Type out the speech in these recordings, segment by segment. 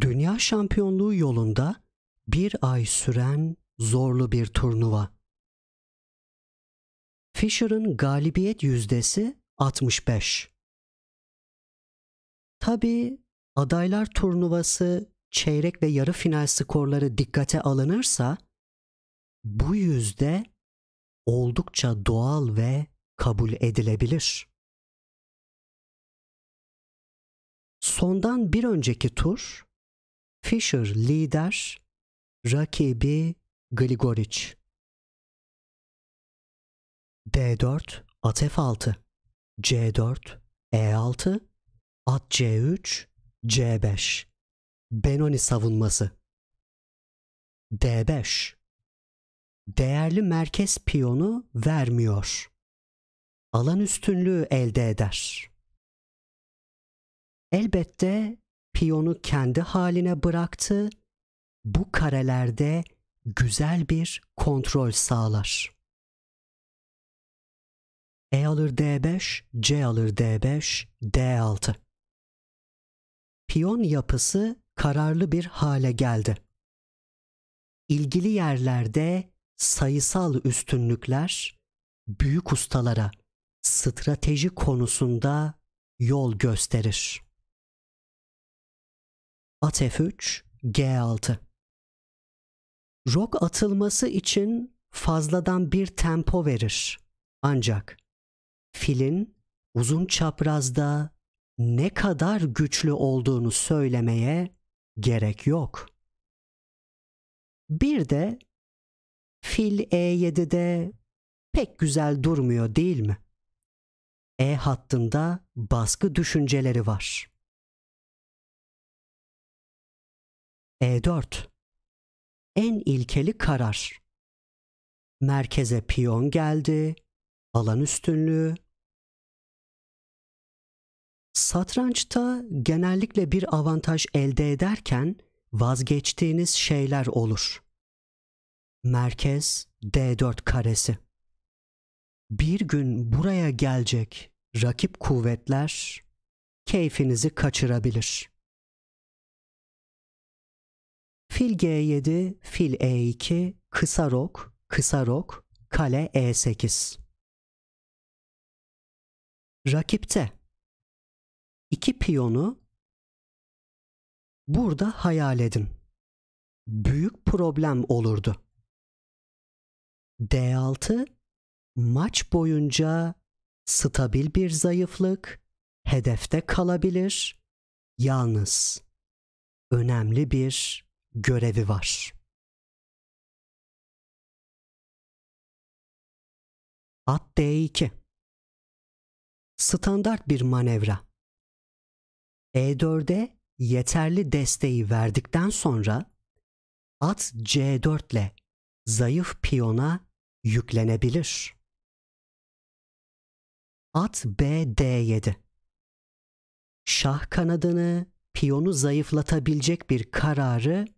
Dünya şampiyonluğu yolunda bir ay süren zorlu bir turnuva. Fisher'ın galibiyet yüzdesi 65. Tabi adaylar turnuvası çeyrek ve yarı final skorları dikkate alınırsa bu yüzde oldukça doğal ve kabul edilebilir. Sondan bir önceki tur Fisher lider, rakibi Grigoric. D4, e at F6, C4, E6, at C3, C5. Benoni savunması. D5. Değerli merkez piyonu vermiyor. Alan üstünlüğü elde eder. Elbette piyonu kendi haline bıraktı. Bu karelerde güzel bir kontrol sağlar. E alır D5, C alır D5, D6. Piyon yapısı kararlı bir hale geldi. İlgili yerlerde sayısal üstünlükler büyük ustalara strateji konusunda yol gösterir at f3, g6. Rok atılması için fazladan bir tempo verir. Ancak filin uzun çaprazda ne kadar güçlü olduğunu söylemeye gerek yok. Bir de fil E7'de pek güzel durmuyor değil mi? E hattında baskı düşünceleri var. E4 En ilkeli karar Merkeze piyon geldi, alan üstünlüğü Satrançta genellikle bir avantaj elde ederken vazgeçtiğiniz şeyler olur. Merkez D4 karesi Bir gün buraya gelecek rakip kuvvetler keyfinizi kaçırabilir.'' Fil G7, fil E2, kısa rok, kısa rok, kale E8. Rakipte iki piyonu burada hayal edin. Büyük problem olurdu. D6 maç boyunca stabil bir zayıflık, hedefte kalabilir, yalnız önemli bir görevi var. At D2 Standart bir manevra. E4'e yeterli desteği verdikten sonra at C4 ile zayıf piyona yüklenebilir. At B D7 Şah kanadını piyonu zayıflatabilecek bir kararı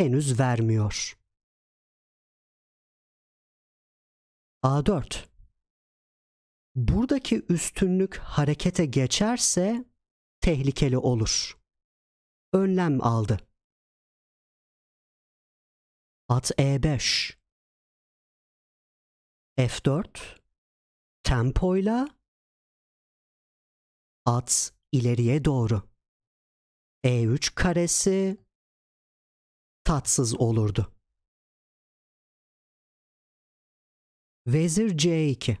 henüz vermiyor. A4 Buradaki üstünlük harekete geçerse tehlikeli olur. Önlem aldı. At E5 F4 tempoyla at ileriye doğru. E3 karesi tatsız olurdu. Vezir C2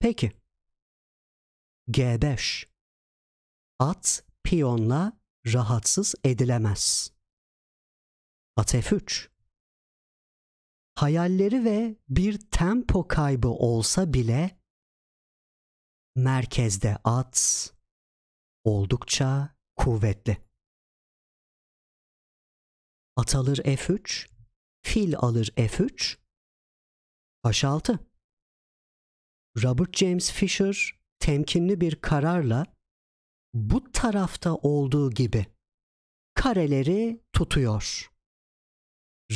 Peki G5 At piyonla rahatsız edilemez. At F3 Hayalleri ve bir tempo kaybı olsa bile merkezde at oldukça kuvvetli. At alır F3, fil alır F3, H6. Robert James Fisher temkinli bir kararla bu tarafta olduğu gibi kareleri tutuyor.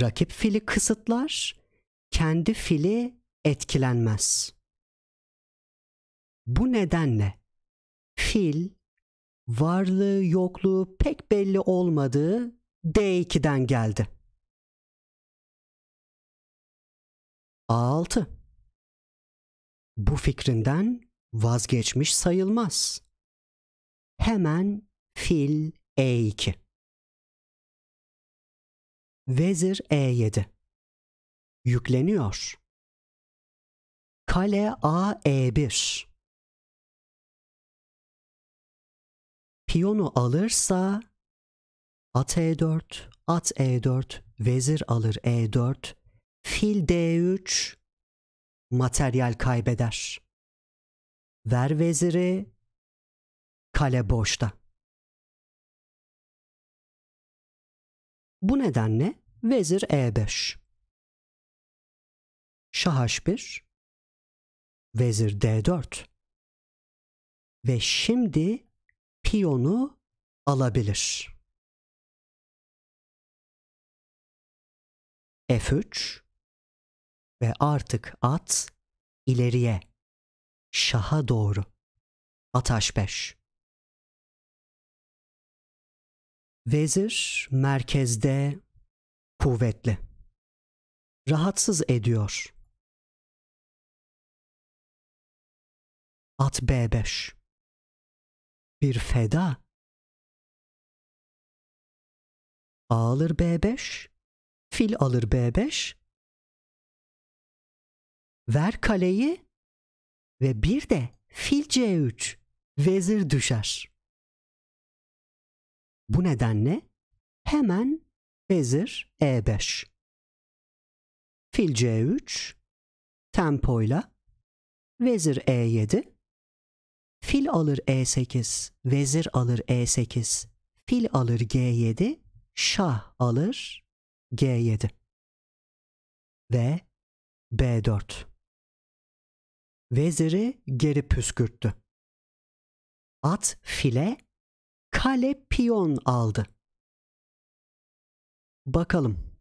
Rakip fili kısıtlar, kendi fili etkilenmez. Bu nedenle fil varlığı yokluğu pek belli olmadığı D2'den geldi. A6 Bu fikrinden vazgeçmiş sayılmaz. Hemen fil E2 Vezir E7 Yükleniyor. Kale A E1 Piyonu alırsa At E4, at E4, vezir alır E4, fil D3, materyal kaybeder. Ver veziri, kale boşta. Bu nedenle vezir E5. Şah H1, vezir D4. Ve şimdi piyonu alabilir. F3 ve artık at ileriye şaha doğru at H5. Vezir merkezde kuvvetli. Rahatsız ediyor. At B5. Bir feda. Ağılır B5 Fil alır B5. Ver kaleyi ve bir de fil C3. Vezir düşer. Bu nedenle hemen vezir E5. Fil C3 tempoyla vezir E7 fil alır E8 vezir alır E8 fil alır G7 şah alır G7 ve B4. Veziri geri püskürttü. At file, kale piyon aldı. Bakalım.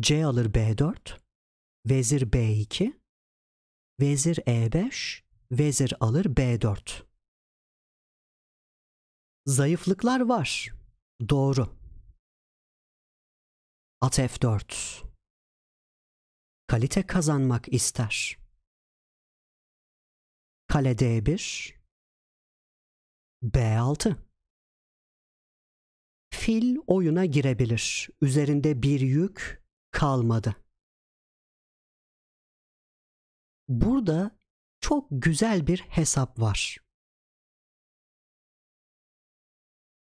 C alır B4, vezir B2, vezir E5, vezir alır B4. Zayıflıklar var. Doğru. At F4. Kalite kazanmak ister. Kale D1. B6. Fil oyuna girebilir. Üzerinde bir yük kalmadı. Burada çok güzel bir hesap var.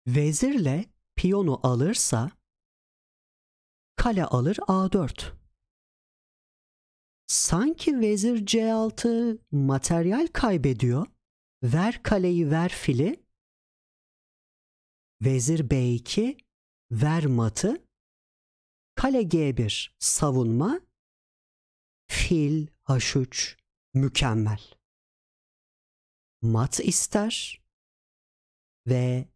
Vezirle piyonu alırsa kale alır A4. Sanki vezir C6 materyal kaybediyor. Ver kaleyi ver fili. Vezir B2 ver matı. Kale G1 savunma. Fil H3 mükemmel. Mat ister ve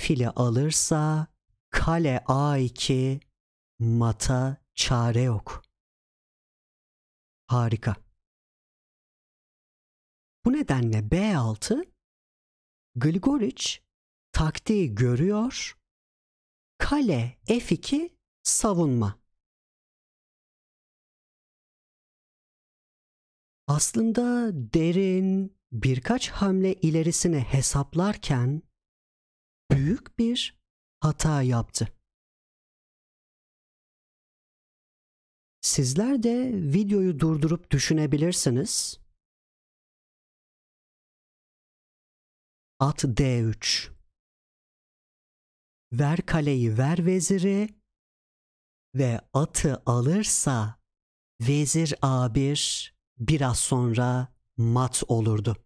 fili alırsa kale A2 mata çare yok. Harika. Bu nedenle B6 Grigoric taktiği görüyor. Kale F2 savunma. Aslında derin birkaç hamle ilerisini hesaplarken büyük bir hata yaptı. Sizler de videoyu durdurup düşünebilirsiniz. At D3 Ver kaleyi ver veziri ve atı alırsa vezir A1 biraz sonra mat olurdu.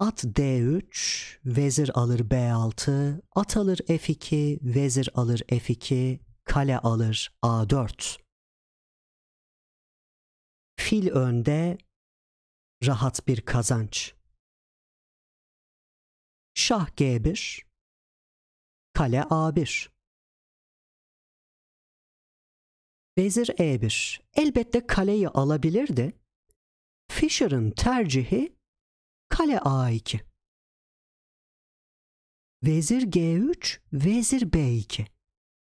At D3, vezir alır B6, at alır F2, vezir alır F2, kale alır A4. Fil önde rahat bir kazanç. Şah G1, kale A1. Vezir E1. Elbette kaleyi alabilirdi. Fischer'ın tercihi Kale A2. Vezir G3, vezir B2.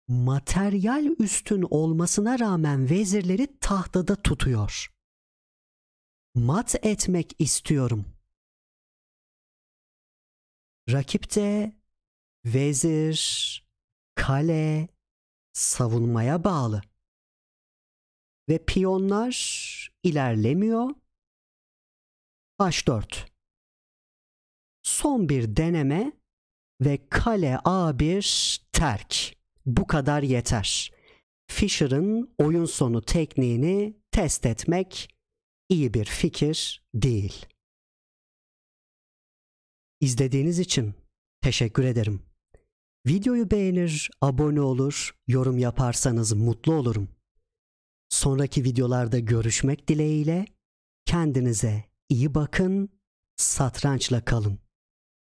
Materyal üstün olmasına rağmen vezirleri tahtada tutuyor. Mat etmek istiyorum. Rakipte vezir, kale, savunmaya bağlı. Ve piyonlar ilerlemiyor. H4 Son bir deneme ve kale A1 terk. Bu kadar yeter. Fisher'ın oyun sonu tekniğini test etmek iyi bir fikir değil. İzlediğiniz için teşekkür ederim. Videoyu beğenir, abone olur, yorum yaparsanız mutlu olurum. Sonraki videolarda görüşmek dileğiyle kendinize iyi bakın, satrançla kalın.